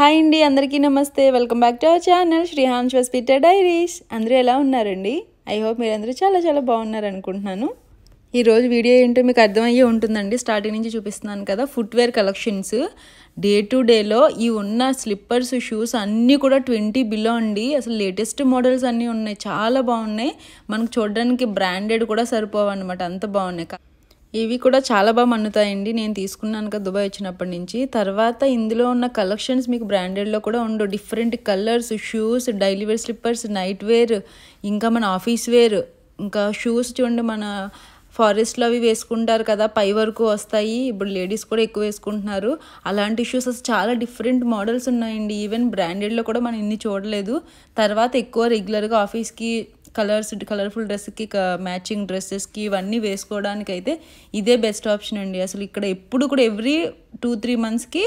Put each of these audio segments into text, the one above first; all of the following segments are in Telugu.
హాయ్ అండి అందరికీ నమస్తే welcome back to our channel శ్రీహాన్స్ వస్పిట డైరీస్ అందరూ ఎలా ఉన్నారండి ఐ హోప్ మీరందరూ చాలా చాలా బాగున్నారు అనుకుంటున్నాను ఈరోజు వీడియో ఏంటో మీకు అర్థమయ్యే ఉంటుందండి స్టార్టింగ్ నుంచి చూపిస్తున్నాను కదా ఫుట్వేర్ కలెక్షన్స్ డే టు డేలో ఈ ఉన్న స్లిప్పర్స్ షూస్ అన్నీ కూడా ట్వంటీ బిలో అండి అసలు లేటెస్ట్ మోడల్స్ అన్నీ ఉన్నాయి చాలా బాగున్నాయి మనకు చూడడానికి బ్రాండెడ్ కూడా సరిపోవన్నమాట అంత బాగున్నాయి ఇవి కూడా చాలా బాగా మన్నుతాయండి నేను తీసుకున్నాను కదా దుబాయ్ వచ్చినప్పటి నుంచి తర్వాత ఇందులో ఉన్న కలెక్షన్స్ మీకు బ్రాండెడ్లో కూడా ఉండు different colours shoes daily wear slippers night wear ఇంకా మన ఆఫీస్ వేర్ ఇంకా షూస్ చూడండి మన ఫారెస్ట్లో అవి వేసుకుంటారు కదా పై వరకు వస్తాయి ఇప్పుడు లేడీస్ కూడా ఎక్కువ వేసుకుంటున్నారు అలాంటి షూస్ అసలు చాలా డిఫరెంట్ మోడల్స్ ఉన్నాయండి ఈవెన్ బ్రాండెడ్లో కూడా మనం ఇన్ని చూడలేదు తర్వాత ఎక్కువ రెగ్యులర్గా ఆఫీస్కి కలర్స్ కలర్ఫుల్ డ్రెస్కి మ్యాచింగ్ డ్రెస్సెస్కి ఇవన్నీ వేసుకోవడానికి అయితే ఇదే బెస్ట్ ఆప్షన్ అండి అసలు ఇక్కడ ఎప్పుడు కూడా ఎవ్రీ టూ త్రీ మంత్స్కి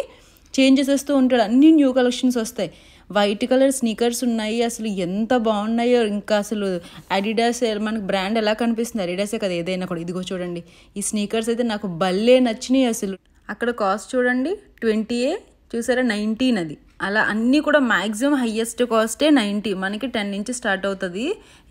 చేంజెస్ వస్తూ ఉంటాడు అన్ని న్యూ కలెక్షన్స్ వస్తాయి వైట్ కలర్ స్నీకర్స్ ఉన్నాయి అసలు ఎంత బాగున్నాయో ఇంకా అసలు అడిడాస్ మనకు బ్రాండ్ ఎలా కనిపిస్తుంది అడిడాసే కదా ఏదైనా కూడా ఇదిగో చూడండి ఈ స్నీకర్స్ అయితే నాకు భలే నచ్చినాయి అసలు అక్కడ కాస్ట్ చూడండి ట్వంటీ ఏ చూసారా నైంటీన్ అది అలా అన్నీ కూడా మ్యాక్సిమం హయ్యెస్ట్ కాస్టే నైంటీ మనకి టెన్ నుంచి స్టార్ట్ అవుతుంది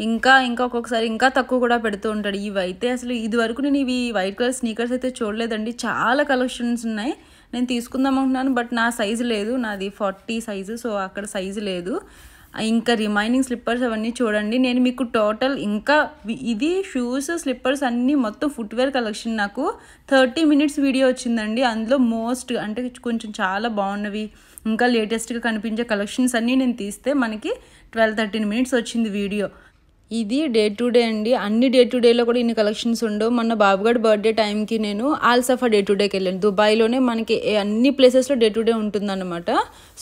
ఇంకా ఇంకా ఒక్కొక్కసారి ఇంకా తక్కువ కూడా పెడుతూ ఉంటాడు ఇవి అయితే అసలు ఇది వరకు నేను ఇవి వైట్ కలర్ స్నీకర్స్ అయితే చూడలేదండి చాలా కలెక్షన్స్ ఉన్నాయి నేను తీసుకుందాం అనుకున్నాను బట్ నా సైజు లేదు నాది ఫార్టీ సైజు సో అక్కడ సైజు లేదు ఇంకా రిమైనింగ్ స్లిప్పర్స్ అవన్నీ చూడండి నేను మీకు టోటల్ ఇంకా ఇది షూస్ స్లిప్పర్స్ అన్నీ మొత్తం ఫుట్వేర్ కలెక్షన్ నాకు థర్టీ మినిట్స్ వీడియో వచ్చిందండి అందులో మోస్ట్ అంటే కొంచెం చాలా బాగున్నవి ఇంకా లేటెస్ట్గా కనిపించే కలెక్షన్స్ అన్నీ నేను తీస్తే మనకి ట్వెల్వ్ థర్టీన్ మినిట్స్ వచ్చింది వీడియో ఇది డే టు డే అండి అన్ని డే టు డేలో కూడా ఇన్ని కలెక్షన్స్ ఉండవు మొన్న బాబుగాడి బర్త్డే టైంకి నేను ఆల్సఫా డే టు డేకి వెళ్ళాను దుబాయ్లోనే మనకి అన్ని ప్లేసెస్లో డే టు డే ఉంటుందన్నమాట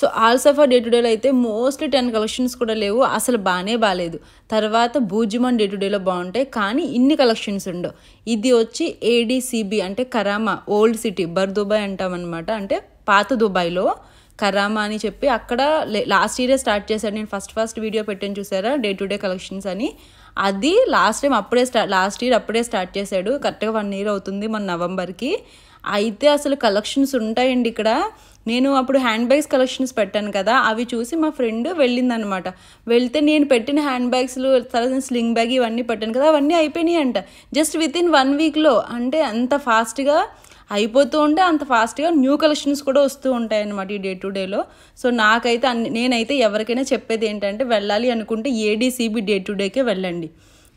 సో ఆల్సఫా డే టు డేలో అయితే మోస్ట్లీ టెన్ కలెక్షన్స్ కూడా లేవు అసలు బాగానే బాగాలేదు తర్వాత బూజుమన్ డే టు డేలో బాగుంటాయి కానీ ఇన్ని కలెక్షన్స్ ఉండవు ఇది వచ్చి ఏడీసీబీ అంటే Karama old city Bur Dubai అంటామన్నమాట అంటే పాత దుబాయ్లో కరామా అని చెప్పి అక్కడ లాస్ట్ ఇయరే స్టార్ట్ చేశాను నేను ఫస్ట్ ఫస్ట్ వీడియో పెట్టాను చూసారా డే టు డే కలెక్షన్స్ అని అది లాస్ట్ టైం అప్పుడే స్టా లాస్ట్ ఇయర్ అప్పుడే స్టార్ట్ చేశాడు కరెక్ట్గా వన్ ఇయర్ అవుతుంది మన నవంబర్కి అయితే అసలు కలెక్షన్స్ ఉంటాయండి ఇక్కడ నేను అప్పుడు హ్యాండ్ బ్యాగ్స్ కలెక్షన్స్ పెట్టాను కదా అవి చూసి మా ఫ్రెండ్ వెళ్ళిందనమాట వెళ్తే నేను పెట్టిన హ్యాండ్ బ్యాగ్స్లు తర్వాత స్లింగ్ బ్యాగ్ ఇవన్నీ పెట్టాను కదా అవన్నీ అయిపోయినాయి అంట జస్ట్ వితిన్ వన్ వీక్లో అంటే అంత ఫాస్ట్గా అయిపోతూ ఉంటే అంత ఫాస్ట్గా న్యూ కలెక్షన్స్ కూడా వస్తూ ఉంటాయి అన్నమాట ఈ డే టు డేలో సో నాకైతే అన్ని నేనైతే ఎవరికైనా చెప్పేది ఏంటంటే వెళ్ళాలి అనుకుంటే ఏడీసీబీ డే టు డేకే వెళ్ళండి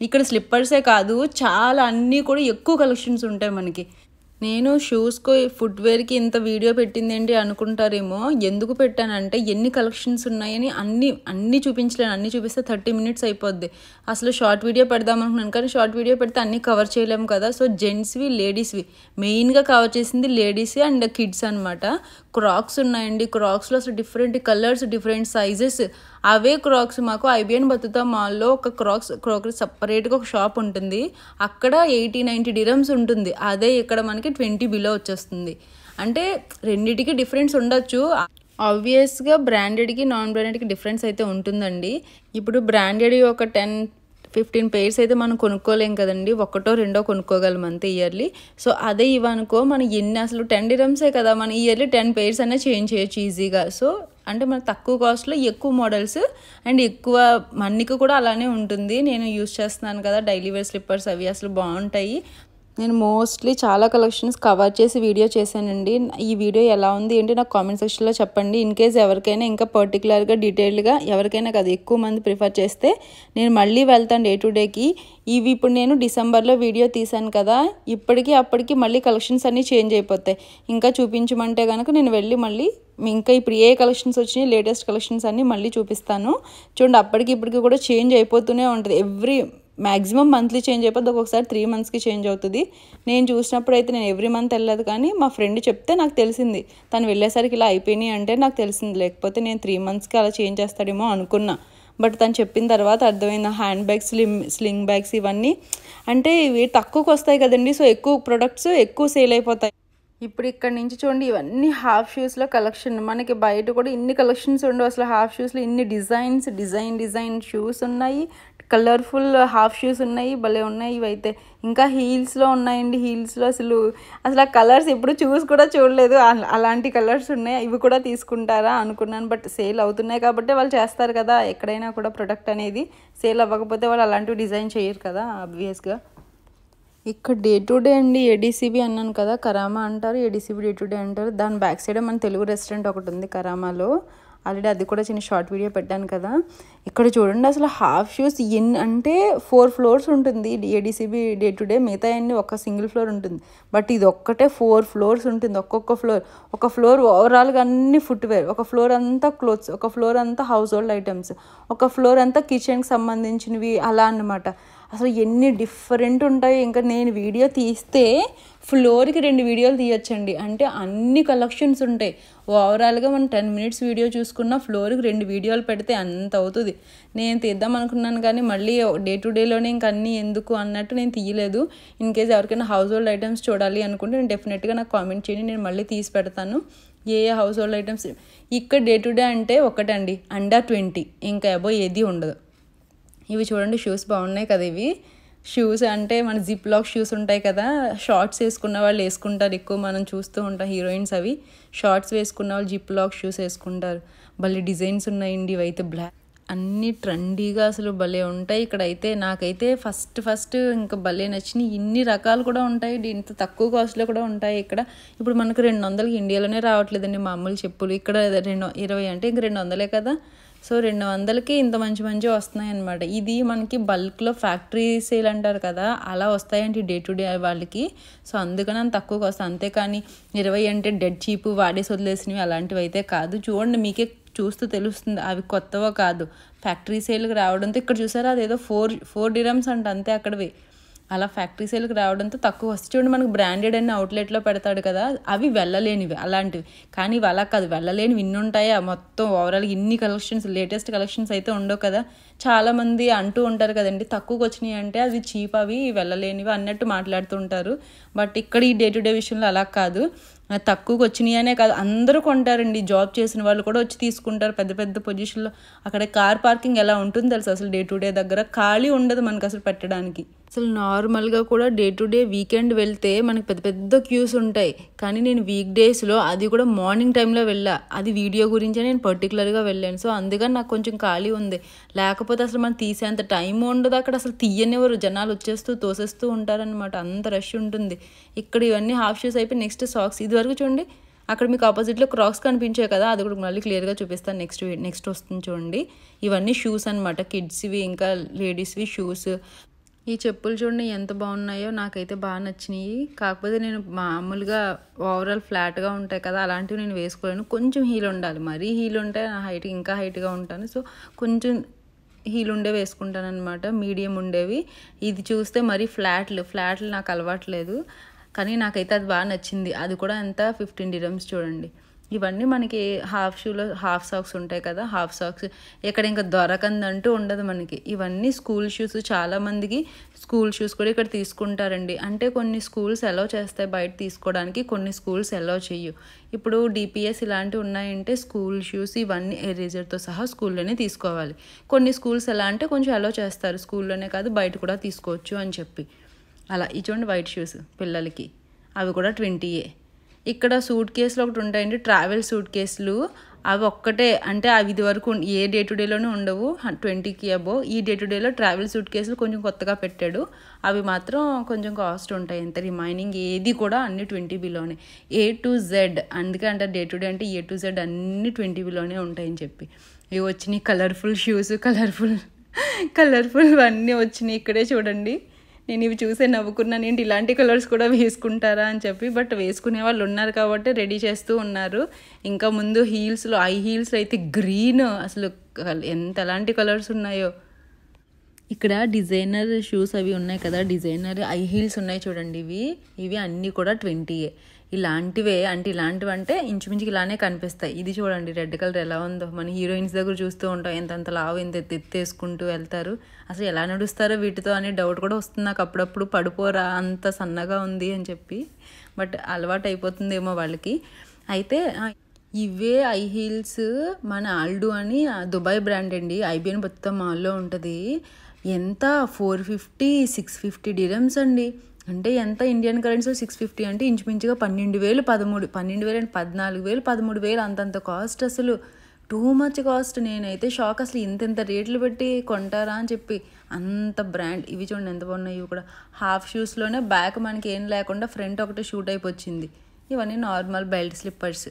ఇక్కడ స్లిప్పర్సే కాదు చాలా అన్నీ కూడా ఎక్కువ కలెక్షన్స్ ఉంటాయి మనకి నేను షూస్కి ఫుట్వేర్కి ఇంత వీడియో పెట్టింది ఏంటి అనుకుంటారేమో ఎందుకు పెట్టానంటే ఎన్ని కలెక్షన్స్ ఉన్నాయని అన్ని అన్ని చూపించలేను అన్ని చూపిస్తే థర్టీ మినిట్స్ అయిపోద్ది అసలు షార్ట్ వీడియో పెడదాం అనుకున్నాను కానీ షార్ట్ వీడియో పెడితే అన్ని కవర్ చేయలేము కదా సో జెంట్స్వి లేడీస్వి మెయిన్గా కవర్ చేసింది లేడీస్ అండ్ కిడ్స్ అనమాట క్రాక్స్ ఉన్నాయండి క్రాక్స్లో అసలు డిఫరెంట్ కలర్స్ డిఫరెంట్ సైజెస్ అవే క్రాక్స్ మాకు ఐబిఎన్ బతుతా మాల్లో ఒక క్రాక్స్ క్రాక్స్ సపరేట్గా ఒక షాప్ ఉంటుంది అక్కడ ఎయిటీ నైంటీ డిరమ్స్ ఉంటుంది అదే ఇక్కడ మనకి ట్వంటీ బిలో వచ్చేస్తుంది అంటే రెండిటికి డిఫరెన్స్ ఉండొచ్చు ఆబ్వియస్గా బ్రాండెడ్కి నాన్ బ్రాండెడ్కి డిఫరెన్స్ అయితే ఉంటుందండి ఇప్పుడు బ్రాండెడ్ ఒక టెన్ ఫిఫ్టీన్ పేర్స్ అయితే మనం కొనుక్కోలేం కదండి ఒకటో రెండో కొనుక్కోగలం అంతే ఇయర్లీ సో అదే ఇవనుకో మనం ఎన్ని అసలు టెన్ డిరమ్సే కదా మనం ఇయర్లీ టెన్ పేర్స్ అనే చేంజ్ చేయొచ్చు ఈజీగా సో అంటే మన తక్కువ కాస్ట్లో ఎక్కువ మోడల్స్ అండ్ ఎక్కువ మన్నిక కూడా అలానే ఉంటుంది నేను యూస్ చేస్తున్నాను కదా డైలీ వేర్ స్లిప్పర్స్ అవి అసలు బాగుంటాయి నేను మోస్ట్లీ చాలా కలెక్షన్స్ కవర్ చేసి వీడియో చేశానండి ఈ వీడియో ఎలా ఉంది ఏంటి నాకు కామెంట్ సెక్షన్లో చెప్పండి ఇన్ కేస్ ఎవరికైనా ఇంకా పర్టికులర్గా డీటెయిల్డ్గా ఎవరికైనా కదా ఎక్కువ మంది ప్రిఫర్ చేస్తే నేను మళ్ళీ వెళ్తాను డే టు డేకి ఇవి ఇప్పుడు నేను డిసెంబర్లో వీడియో తీశాను కదా ఇప్పటికీ అప్పటికి మళ్ళీ కలెక్షన్స్ అన్నీ చేంజ్ అయిపోతాయి ఇంకా చూపించమంటే కనుక నేను వెళ్ళి మళ్ళీ ఇంకా ఇప్పుడు ఏ కలెక్షన్స్ వచ్చినాయి లేటెస్ట్ కలెక్షన్స్ అన్నీ మళ్ళీ చూపిస్తాను చూడండి అప్పటికి ఇప్పటికి కూడా చేంజ్ అయిపోతూనే ఉంటుంది ఎవ్రీ మ్యాక్సిమం మంత్లీ చేంజ్ అయిపోద్ది ఒక్కొక్కసారి త్రీ మంత్స్కి చేంజ్ అవుతుంది నేను చూసినప్పుడు అయితే నేను ఎవ్రీ మంత్ వెళ్ళదు కానీ మా ఫ్రెండ్ చెప్తే నాకు తెలిసింది తను వెళ్ళేసరికి ఇలా అయిపోయినాయి అంటే నాకు తెలిసింది లేకపోతే నేను త్రీ మంత్స్కి అలా చేంజ్ చేస్తాడేమో అనుకున్నా బట్ తను చెప్పిన తర్వాత అర్థమైంది hand bags slim sling bags ఇవన్నీ అంటే ఇవి తక్కువకి వస్తాయి కదండి సో ఎక్కువ ప్రొడక్ట్స్ ఎక్కువ సేల్ అయిపోతాయి ఇప్పుడు ఇక్కడ నుంచి చూడండి ఇవన్నీ హాఫ్ షూస్లో కలెక్షన్ మనకి బయట కూడా ఇన్ని కలెక్షన్స్ ఉండవు అసలు హాఫ్ షూస్లో ఇన్ని డిజైన్స్ డిజైన్ డిజైన్ షూస్ ఉన్నాయి కలర్ఫుల్ హాఫ్ షూస్ ఉన్నాయి భలే ఉన్నాయి ఇవైతే ఇంకా హీల్స్లో ఉన్నాయండి హీల్స్లో అసలు అసలు ఆ కలర్స్ ఎప్పుడు చూసి కూడా చూడలేదు అలాంటి కలర్స్ ఉన్నాయి ఇవి కూడా తీసుకుంటారా అనుకున్నాను బట్ సేల్ అవుతున్నాయి కాబట్టి వాళ్ళు చేస్తారు కదా ఎక్కడైనా కూడా ప్రొడక్ట్ అనేది సేల్ అవ్వకపోతే వాళ్ళు అలాంటివి డిజైన్ చేయరు కదా ఆబ్వియస్గా ఇక్కడ డే టు డే అండి ఏడీసీబీ అన్నాను కదా కరామా అంటారు ఏడీసీబీ డే టు డే అంటారు దాని బ్యాక్ సైడ్ మన తెలుగు రెస్టారెంట్ ఒకటి ఉంది కరామాలో ఆల్రెడీ అది కూడా చిన్న షార్ట్ వీడియో పెట్టాను కదా ఇక్కడ చూడండి అసలు హాఫ్ షూస్ ఇన్ అంటే ఫోర్ ఫ్లోర్స్ ఉంటుంది ఏడీసీబీ డే టు డే మిగతా అన్ని ఒక సింగిల్ ఫ్లోర్ ఉంటుంది బట్ ఇది ఒక్కటే ఫోర్ ఫ్లోర్స్ ఉంటుంది ఒక్కొక్క ఫ్లోర్ ఒక ఫ్లోర్ ఓవరాల్గా అన్ని ఫుట్వేర్ ఒక ఫ్లోర్ అంతా క్లోత్స్ ఒక ఫ్లోర్ అంతా హౌస్ హోల్డ్ ఐటమ్స్ ఒక ఫ్లోర్ అంతా కిచెన్కి సంబంధించినవి అలా అనమాట అసలు ఎన్ని డిఫరెంట్ ఉంటాయి ఇంకా నేను వీడియో తీస్తే ఫ్లోర్కి రెండు వీడియోలు తీయచ్చండి అంటే అన్ని కలెక్షన్స్ ఉంటాయి ఓవరాల్గా మనం టెన్ మినిట్స్ వీడియో చూసుకున్న ఫ్లోర్కి రెండు వీడియోలు పెడితే అంత అవుతుంది నేను తీద్దాం అనుకున్నాను కానీ మళ్ళీ డే టు డేలోనే ఇంక అన్నీ ఎందుకు అన్నట్టు నేను తీయలేదు ఇన్ కేస్ ఎవరికైనా హౌస్ హోల్డ్ ఐటమ్స్ చూడాలి అనుకుంటే నేను డెఫినెట్గా నాకు కామెంట్ చేయండి నేను మళ్ళీ తీసి పెడతాను ఏ ఏ హౌస్ హోల్డ్ ఐటమ్స్ ఇక్కడ డే టు డే అంటే ఒకటండి అండర్ ట్వంటీ ఇంకా అబో ఏది ఉండదు ఇవి చూడండి షూస్ బాగున్నాయి కదా ఇవి షూస్ అంటే మన జిప్ లాక్ షూస్ ఉంటాయి కదా షార్ట్స్ వేసుకున్న వాళ్ళు వేసుకుంటారు ఎక్కువ మనం చూస్తూ ఉంటాం హీరోయిన్స్ అవి షార్ట్స్ వేసుకున్న వాళ్ళు జిప్ లాక్ షూస్ వేసుకుంటారు భలే డిజైన్స్ ఉన్నాయండి ఇవైతే బ్లాక్ అన్ని ట్రెండీగా అసలు భలే ఉంటాయి ఇక్కడైతే నాకైతే ఫస్ట్ ఫస్ట్ ఇంకా భలే నచ్చినాయి ఇన్ని రకాలు కూడా ఉంటాయి ఇంత తక్కువ కాస్ట్లో కూడా ఉంటాయి ఇక్కడ ఇప్పుడు మనకు రెండు వందలకి ఇండియాలోనే రావట్లేదండి మామూలు చెప్పులు ఇక్కడ రెండు ఇరవై అంటే ఇంక రెండు వందలే కదా సో రెండు వందలకి ఇంత మంచి మంచి వస్తున్నాయి అనమాట ఇది మనకి బల్క్లో ఫ్యాక్టరీ సేల్ అంటారు కదా అలా వస్తాయంటే డే టు డే వాళ్ళకి సో అందుకని అంత తక్కువకి వస్తాయి అంతేకాని ఇరవై అంటే డెడ్ చీప్ వాడేసి వదిలేసినవి అలాంటివి అయితే కాదు చూడండి మీకే చూస్తూ తెలుస్తుంది అవి కొత్తవో కాదు ఫ్యాక్టరీ సేల్కి రావడంతో ఇక్కడ చూసారా అదేదో ఫోర్ ఫోర్ డిరమ్స్ అంట అంతే అక్కడవి అలా ఫ్యాక్టరీ సేల్కి రావడంతో తక్కువ వస్తుంది చూడండి మనకు బ్రాండెడ్ అన్ని అవుట్లెట్లో పెడతాడు కదా అవి వెళ్ళలేనివి అలాంటివి కానీ ఇవి అలా కాదు వెళ్ళలేనివి ఇన్ని ఉంటాయా మొత్తం ఓవరాల్గా ఇన్ని కలెక్షన్స్ లేటెస్ట్ కలెక్షన్స్ అయితే ఉండవు కదా చాలామంది అంటూ ఉంటారు కదండి తక్కువకి వచ్చినాయి అంటే అవి చీప్ అవి వెళ్ళలేనివి అన్నట్టు మాట్లాడుతూ ఉంటారు బట్ ఇక్కడ ఈ డే టు డే విషయంలో అలా కాదు తక్కువకి అనే కాదు అందరూ కొంటారండి జాబ్ చేసిన వాళ్ళు కూడా వచ్చి తీసుకుంటారు పెద్ద పెద్ద పొజిషన్లో అక్కడ కార్ పార్కింగ్ ఎలా ఉంటుంది తెలుసు అసలు డే టు డే దగ్గర ఖాళీ ఉండదు మనకు అసలు పెట్టడానికి అసలు నార్మల్గా కూడా డే టు డే వీకెండ్ వెళ్తే మనకు పెద్ద పెద్ద క్యూస్ ఉంటాయి కానీ నేను వీక్ డేస్లో అది కూడా మార్నింగ్ టైంలో వెళ్ళా అది వీడియో గురించే నేను పర్టికులర్గా వెళ్ళాను సో అందుకని నాకు కొంచెం ఖాళీ ఉంది లేకపోతే అసలు మనం తీసేంత టైం ఉండదు అక్కడ అసలు తీయనివ్వరు జనాలు వచ్చేస్తూ తోసేస్తూ ఉంటారనమాట అంత రష్ ఉంటుంది ఇక్కడ ఇవన్నీ హాఫ్ షూస్ అయిపోయి నెక్స్ట్ సాక్స్ ఇది వరకు చూడండి అక్కడ మీకు ఆపోజిట్లో క్రాక్స్ కనిపించాయి కదా అది కూడా మళ్ళీ క్లియర్గా చూపిస్తాను నెక్స్ట్ నెక్స్ట్ వస్తుంది చూడండి ఇవన్నీ షూస్ అనమాట కిడ్స్వి ఇంకా లేడీస్వి షూస్ ఈ చెప్పులు చూడండి ఎంత బాగున్నాయో నాకైతే బాగా నచ్చినాయి కాకపోతే నేను మామూలుగా ఓవరాల్ ఫ్లాట్గా ఉంటాయి కదా అలాంటివి నేను వేసుకోలేను కొంచెం హీల్ ఉండాలి మరీ హీల్ ఉంటే నా హైట్ ఇంకా హైట్గా ఉంటాను సో కొంచెం హీల్ ఉండే వేసుకుంటాను అనమాట మీడియం ఉండేవి ఇది చూస్తే మరీ ఫ్లాట్లు ఫ్లాట్లు నాకు అలవాట్లేదు కానీ నాకైతే అది బాగా నచ్చింది అది కూడా ఎంత ఫిఫ్టీన్ డిరమ్స్ చూడండి ఇవన్నీ మనకి హాఫ్ షూలో హాఫ్ సాక్స్ ఉంటాయి కదా హాఫ్ సాక్స్ ఇక్కడ ఇంకా దొరకందంటూ ఉండదు మనకి ఇవన్నీ స్కూల్ షూస్ చాలామందికి స్కూల్ షూస్ కూడా ఇక్కడ తీసుకుంటారండి అంటే కొన్ని స్కూల్స్ ఎలా చేస్తాయి బయట తీసుకోవడానికి కొన్ని స్కూల్స్ ఎలా చెయ్యు ఇప్పుడు డిపిఎస్ ఇలాంటివి ఉన్నాయంటే స్కూల్ షూస్ ఇవన్నీ ఎరేజర్తో సహా స్కూల్లోనే తీసుకోవాలి కొన్ని స్కూల్స్ ఎలా అంటే కొంచెం అలో చేస్తారు స్కూల్లోనే కాదు బయట కూడా తీసుకోవచ్చు అని చెప్పి అలా ఇటువంటి వైట్ షూస్ పిల్లలకి అవి కూడా ట్వంటీయే ఇక్కడ సూట్ కేసులు ఒకటి ఉంటాయండి ట్రావెల్ సూట్ కేసులు అవి ఒక్కటే అంటే అవి ఇది వరకు ఏ డే టు డేలోనే ఉండవు ట్వంటీకి అబో ఈ డే టు డేలో ట్రావెల్ సూట్ కేసులు కొంచెం కొత్తగా పెట్టాడు అవి మాత్రం కొంచెం కాస్ట్ ఉంటాయి ఎంత రిమైనింగ్ ఏది కూడా అన్ని ట్వంటీ బిలోనే ఏ టు జెడ్ అందుకే అంటే డే టు డే అంటే ఏ టు జెడ్ అన్ని ట్వంటీ బిలోనే ఉంటాయని చెప్పి ఇవి వచ్చినాయి కలర్ఫుల్ షూస్ కలర్ఫుల్ కలర్ఫుల్ అన్నీ వచ్చినాయి ఇక్కడే చూడండి నేను ఇవి చూసే నవ్వుకున్నాను ఏంటి ఇలాంటి కలర్స్ కూడా వేసుకుంటారా అని చెప్పి బట్ వేసుకునే వాళ్ళు ఉన్నారు కాబట్టి రెడీ చేస్తూ ఉన్నారు ఇంకా ముందు హీల్స్లో ఐ హీల్స్లో అయితే గ్రీన్ అసలు ఎంత ఎలాంటి కలర్స్ ఉన్నాయో ఇక్కడ డిజైనర్ షూస్ అవి ఉన్నాయి కదా డిజైనర్ ఐ హీల్స్ ఉన్నాయి చూడండి ఇవి ఇవి అన్నీ కూడా ట్వంటీయే ఇలాంటివే అంటే ఇలాంటివి అంటే ఇంచుమించుకి ఇలానే కనిపిస్తాయి ఇది చూడండి రెడ్ కలర్ ఎలా ఉందో మన హీరోయిన్స్ దగ్గర చూస్తూ ఉంటాం ఎంతంత లావు ఎంత ఎత్తేసుకుంటూ వెళ్తారు అసలు ఎలా నడుస్తారో వీటితో అనే డౌట్ కూడా వస్తుంది నాకు అప్పుడప్పుడు పడిపోరా అంత సన్నగా ఉంది అని చెప్పి బట్ అలవాటు అయిపోతుందేమో వాళ్ళకి అయితే ఇవే ఐ హీల్స్ మన ఆల్డు అని దుబాయ్ బ్రాండ్ అండి ఐబిఎన్ మొత్తం మాల్లో ఉంటుంది ఎంత four fifty six fifty dirhams అండి అంటే ఎంత ఇండియన్ కరెన్సీ సిక్స్ ఫిఫ్టీ అంటే ఇంచుమించుగా పన్నెండు వేలు పదమూడు పన్నెండు వేలు అంటే పద్నాలుగు వేలు పదమూడు వేలు అంతంత కాస్ట్ అసలు టూ మచ్ కాస్ట్ నేనైతే షాక్ అసలు ఇంత ఇంత రేట్లు పెట్టి కొంటారా అని చెప్పి అంత బ్రాండ్ ఇవి చూడండి ఎంత బాగున్నాయి ఇవి కూడా హాఫ్ షూస్లోనే బ్యాక్ మనకి ఏం లేకుండా ఫ్రంట్ ఒకటి షూట్ అయిపోయింది ఇవన్నీ నార్మల్ బెల్ట్ స్లిప్పర్స్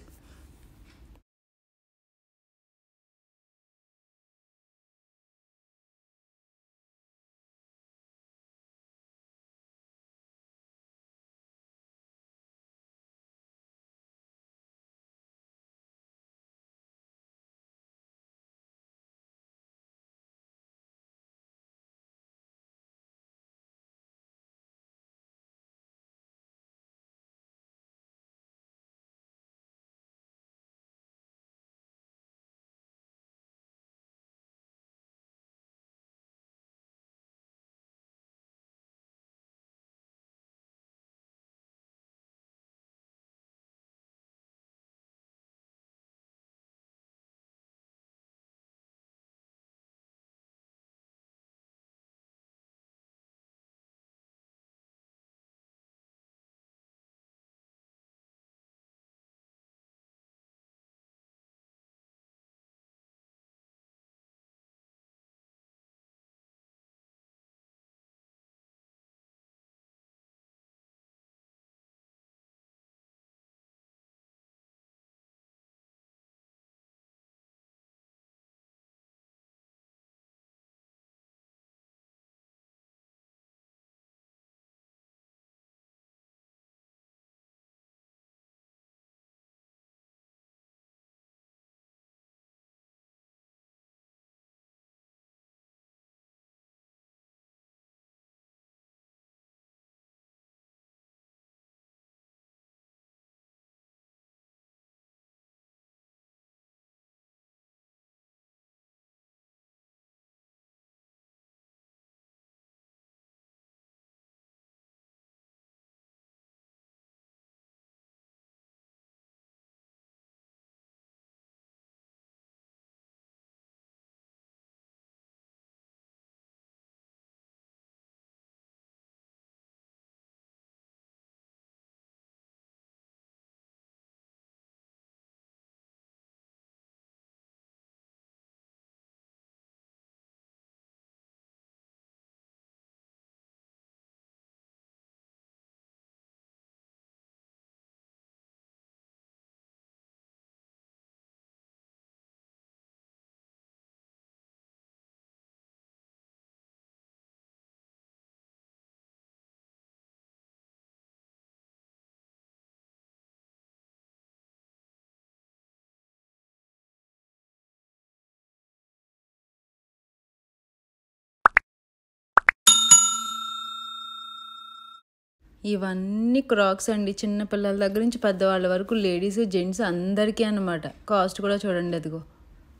ఇవన్నీ క్రాక్స్ అండి చిన్న పిల్లల దగ్గర నుంచి పెద్దవాళ్ళ వరకు లేడీస్ జెంట్స్ అందరికీ అనమాట కాస్ట్ కూడా చూడండి అదిగో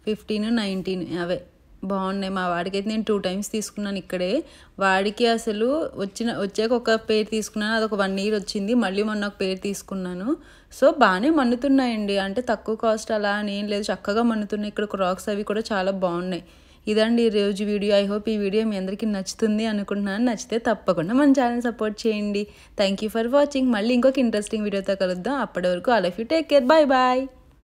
ఫిఫ్టీన్ నైన్టీన్ అవే బాగున్నాయి మా వాడికైతే నేను టూ టైమ్స్ తీసుకున్నాను ఇక్కడే వాడికి అసలు వచ్చిన వచ్చాక ఒక పేరు తీసుకున్నాను అదొక వన్ ఇయర్ వచ్చింది మళ్ళీ మొన్న ఒక పేరు తీసుకున్నాను సో బాగానే మన్నుతున్నాయండి అంటే తక్కువ కాస్ట్ అలా అని ఏం లేదు చక్కగా మన్నుతున్నాయి ఇక్కడ క్రాక్స్ అవి కూడా చాలా బాగున్నాయి ఇదండి ఈరోజు వీడియో ఐ హోప్ ఈ వీడియో మీ అందరికీ నచ్చుతుంది అనుకుంటున్నాను నచ్చితే తప్పకుండా మన ఛానల్ సపోర్ట్ చేయండి థ్యాంక్ ఫర్ వాచింగ్ మళ్ళీ ఇంకొక ఇంట్రెస్టింగ్ వీడియోతో కలుద్దాం అప్పటి వరకు all of you take care bye bye